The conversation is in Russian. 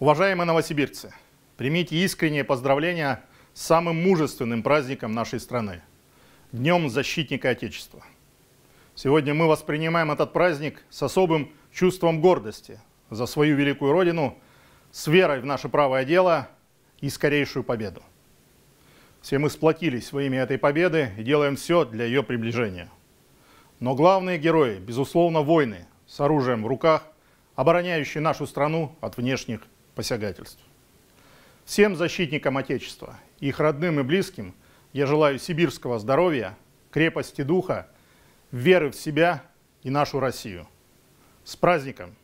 Уважаемые новосибирцы, примите искренние поздравления с самым мужественным праздником нашей страны – Днем Защитника Отечества. Сегодня мы воспринимаем этот праздник с особым чувством гордости за свою великую Родину, с верой в наше правое дело и скорейшую победу. Все мы сплотились во имя этой победы и делаем все для ее приближения. Но главные герои, безусловно, войны с оружием в руках, обороняющие нашу страну от внешних посягательств. Всем защитникам Отечества, их родным и близким, я желаю сибирского здоровья, крепости духа, веры в себя и нашу Россию. С праздником!